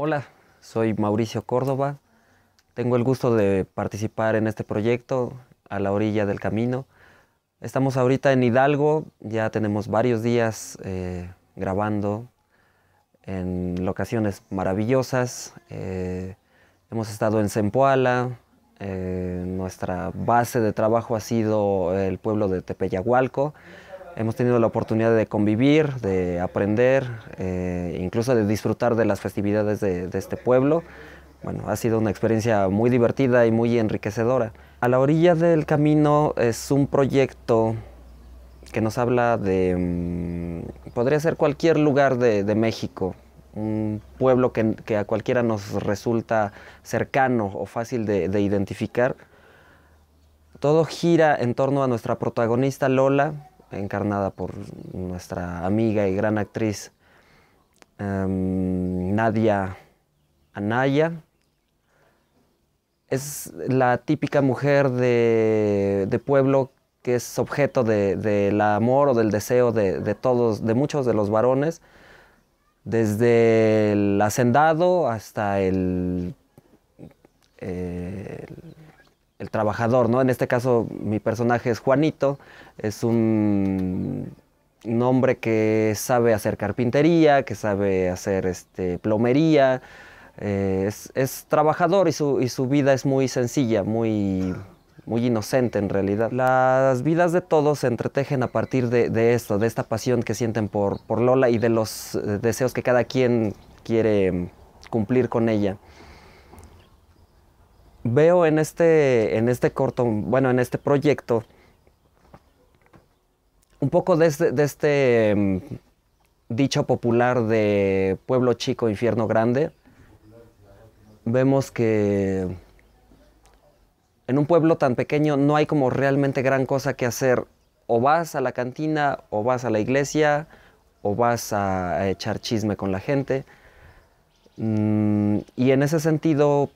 Hola, soy Mauricio Córdoba. Tengo el gusto de participar en este proyecto a la orilla del camino. Estamos ahorita en Hidalgo, ya tenemos varios días eh, grabando en locaciones maravillosas. Eh, hemos estado en Zempoala, eh, nuestra base de trabajo ha sido el pueblo de Tepeyahualco. Hemos tenido la oportunidad de convivir, de aprender, eh, incluso de disfrutar de las festividades de, este pueblo. Bueno, ha sido una experiencia muy divertida y muy enriquecedora. A la orilla del camino es un proyecto que nos habla de, mm, podría ser cualquier lugar de, México, un pueblo que, a cualquiera nos resulta cercano o fácil de, de identificar. Todo gira en torno a nuestra protagonista Lola, encarnada por nuestra amiga y gran actriz em, Nadia Anaya. Es la típica mujer de, pueblo que es objeto del amor o del deseo de, todos, de muchos de los varones, desde el hacendado hasta el eh, el trabajador, ¿no? En este caso mi personaje es Juanito, es un, hombre que sabe hacer carpintería, que sabe hacer este, plomería, eh, es, trabajador y su, y su, vida es muy sencilla, muy, muy inocente en realidad. Las vidas de todos se entretejen a partir de, de esto, de esta pasión que sienten por, por Lola y de los eh, deseos que cada quien quiere mm, cumplir con ella veo en este, en este corto, bueno, en este proyecto, un poco de este, este mm, dicho popular de pueblo chico, infierno grande, vemos que en un pueblo tan pequeño no hay como realmente gran cosa que hacer. O vas a la cantina, o vas a la iglesia, o vas a, echar chisme con la gente. Mm, y en ese sentido,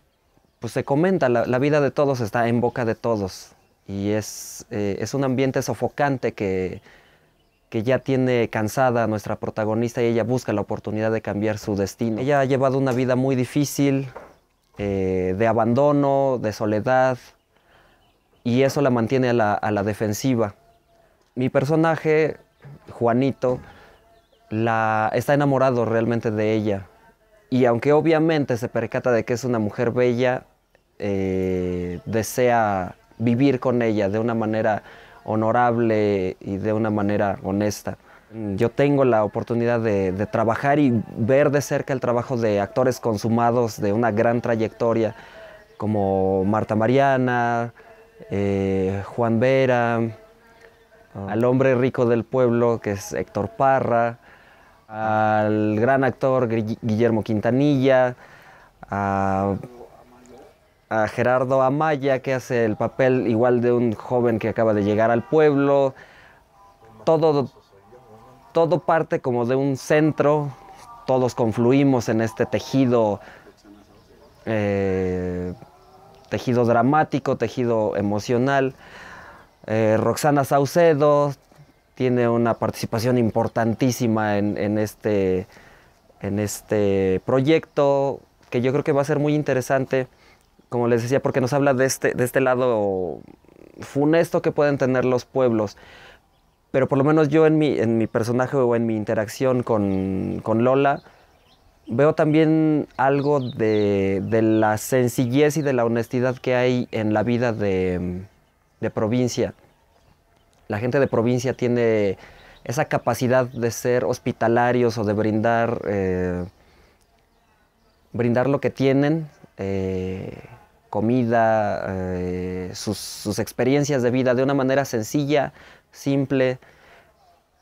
pues se comenta, la, vida de todos está en boca de todos y es, eh, un ambiente sofocante que, ya tiene cansada a nuestra protagonista y ella busca la oportunidad de cambiar su destino. Ella ha llevado una vida muy difícil, eh, de abandono, de soledad, y eso la mantiene a la, a la defensiva. Mi personaje, Juanito, la, está enamorado realmente de ella. Y aunque obviamente se percata de que es una mujer bella, eh, desea vivir con ella de una manera honorable y de una manera honesta. Mm. Yo tengo la oportunidad de, trabajar y ver de cerca el trabajo de actores consumados de una gran trayectoria, como Marta Mariana, eh, Juan Vera, ah. al hombre rico del pueblo, que es Héctor Parra, al gran actor Guillermo Quintanilla, a a Gerardo Amaya, que hace el papel igual de un joven que acaba de llegar al pueblo. Todo, parte como de un centro, todos confluimos en este tejido, eh, tejido dramático, tejido emocional. Eh, Roxana Saucedo tiene una participación importantísima en, en, este, en este proyecto que yo creo que va a ser muy interesante como les decía, porque nos habla de este, de este lado funesto que pueden tener los pueblos. Pero por lo menos yo en mi, en mi personaje o en mi interacción con, Lola, veo también algo de, la sencillez y de la honestidad que hay en la vida de, provincia. La gente de provincia tiene esa capacidad de ser hospitalarios o de brindar, eh, brindar lo que tienen. Eh, comida, eh, sus, experiencias de vida de una manera sencilla, simple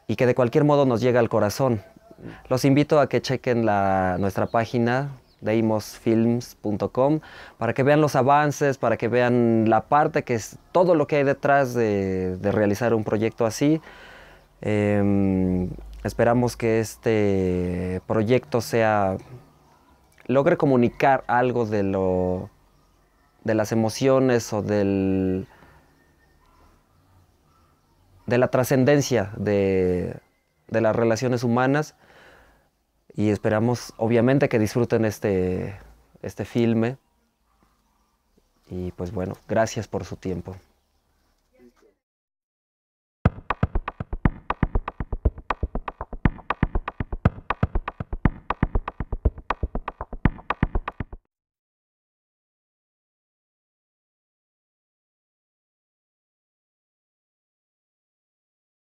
y que de cualquier modo nos llega al corazón. Los invito a que chequen nuestra página deimosfilms.com para que vean los avances, para que vean la parte que es todo lo que hay detrás de, realizar un proyecto así. Em, esperamos que este proyecto sea logre comunicar algo de lo de las emociones o del, de la trascendencia de, de, las relaciones humanas y esperamos obviamente que disfruten este, este filme y pues bueno, gracias por su tiempo.